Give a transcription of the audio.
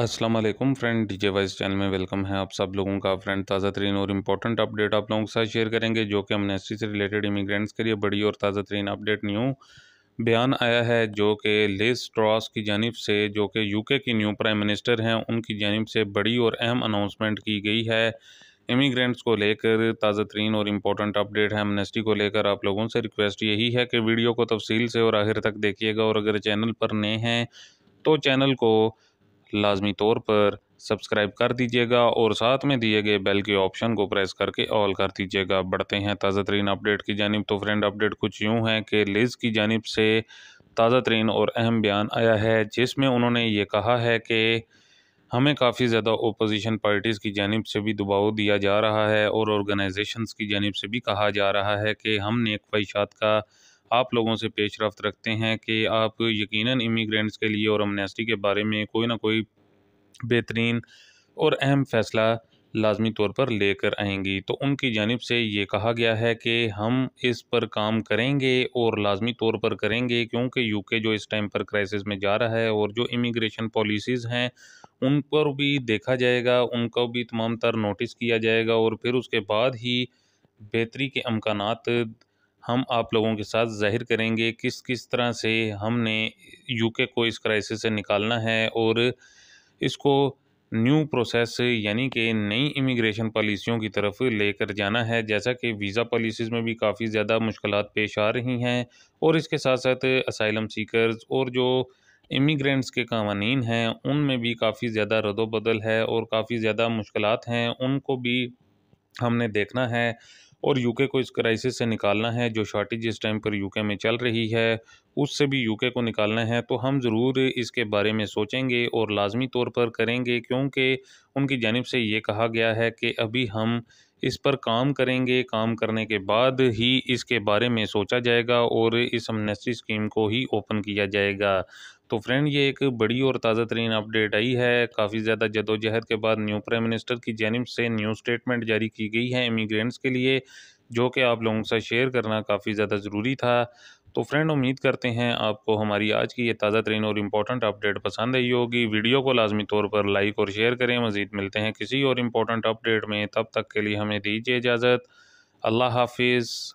अस्सलाम वालेकुम friend DJ voice channel में वेलकम है आप सब लोगों का फ्रेंड ताज़ा तरीन और इम्पोर्टेंट अपडेट आप लोगों के साथ शेयर करेंगे जो कि एमनेस्टी से रिलेटेड इमिग्रेंट्स के लिए बड़ी और ताज़ा तरीन अपडेट न्यू बयान आया है जो कि लिस ट्रॉस की जानब से जो कि यूके की न्यू प्राइम मिनिस्टर हैं उनकी जानब से बड़ी और अहम अनाउंसमेंट की गई है इमिग्रेंट्स को लेकर ताज़ा तरीन और इम्पोर्टेंट अपडेट है एमनेस्टी को लेकर आप लोगों से रिक्वेस्ट यही है कि वीडियो को तफसील से और आखिर तक देखिएगा और अगर चैनल पर नए हैं तो चैनल को लाजमी तौर पर सब्सक्राइब कर दीजिएगा और साथ में दिए गए बेल के ऑप्शन को प्रेस करके ऑल कर दीजिएगा बढ़ते हैं ताज़ा तरीन अपडेट की जानब तो फ्रेंड अपडेट कुछ यूँ है कि लिज़ की जानब से ताज़ा तरीन और अहम बयान आया है जिसमें उन्होंने ये कहा है कि हमें काफ़ी ज़्यादा ओपोजिशन पार्टीज़ की जानब से भी दबाव दिया जा रहा है और ऑर्गेनाइजेशंस की जानब से भी कहा जा रहा है कि हमने ख्वाहिशात का आप लोगों से पेश रफ्त रखते हैं कि आप यकीनन इमिग्रेंट्स के लिए और अमनेस्टी के बारे में कोई ना कोई बेहतरीन और अहम फ़ैसला लाजमी तौर पर लेकर आएंगी तो उनकी जानब से ये कहा गया है कि हम इस पर काम करेंगे और लाजमी तौर पर करेंगे क्योंकि यूके जो इस टाइम पर क्राइसिस में जा रहा है और जो इमिग्रेशन पॉलिसीज़ हैं उन पर भी देखा जाएगा उनका भी तमाम तर नोटिस किया जाएगा और फिर उसके बाद ही बेहतरी के अमकान हम आप लोगों के साथ जाहिर करेंगे किस किस तरह से हमने यूके को इस क्राइसिस से निकालना है और इसको न्यू प्रोसेस यानी कि नई इमिग्रेशन पॉलिसियों की तरफ लेकर जाना है जैसा कि वीज़ा पॉलिसीज़ में भी काफ़ी ज़्यादा मुश्किल पेश आ रही हैं और इसके साथ साथ असाइलम सीकर्स और जो इमिग्रेंट्स के कवानीन हैं उनमें भी काफ़ी ज़्यादा रदोबदल है और काफ़ी ज़्यादा मुश्किल हैं उनको भी हमने देखना है और यूके को इस क्राइसिस से निकालना है जो शॉर्टेज इस टाइम पर यूके में चल रही है उससे भी यूके को निकालना है तो हम ज़रूर इसके बारे में सोचेंगे और लाजमी तौर पर करेंगे क्योंकि उनकी जानब से ये कहा गया है कि अभी हम इस पर काम करेंगे काम करने के बाद ही इसके बारे में सोचा जाएगा और इस एमनेस्टी स्कीम को ही ओपन किया जाएगा तो फ्रेंड ये एक बड़ी और ताज़ा तरीन अपडेट आई है काफ़ी ज़्यादा जदोजहद के बाद न्यू प्राइम मिनिस्टर की जानब से न्यू स्टेटमेंट जारी की गई है इमिग्रेंट्स के लिए जो कि आप लोगों से शेयर करना काफ़ी ज़्यादा ज़रूरी था तो फ्रेंड उम्मीद करते हैं आपको हमारी आज की ये ताज़ा तरीन और इम्पोर्टेंट अपडेट पसंद आई होगी वीडियो को लाजमी तौर पर लाइक और शेयर करें मज़ीद मिलते हैं किसी और इम्पोर्टेंट अपडेट में तब तक के लिए हमें दीजिए इजाज़त अल्लाह हाफिज़